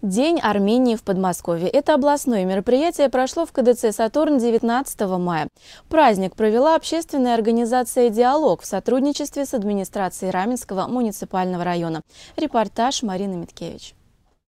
День Армении в Подмосковье. Это областное мероприятие прошло в КДЦ «Сатурн» 19 мая. Праздник провела общественная организация «Диалог» в сотрудничестве с администрацией Раменского муниципального района. Репортаж Марины Миткевич.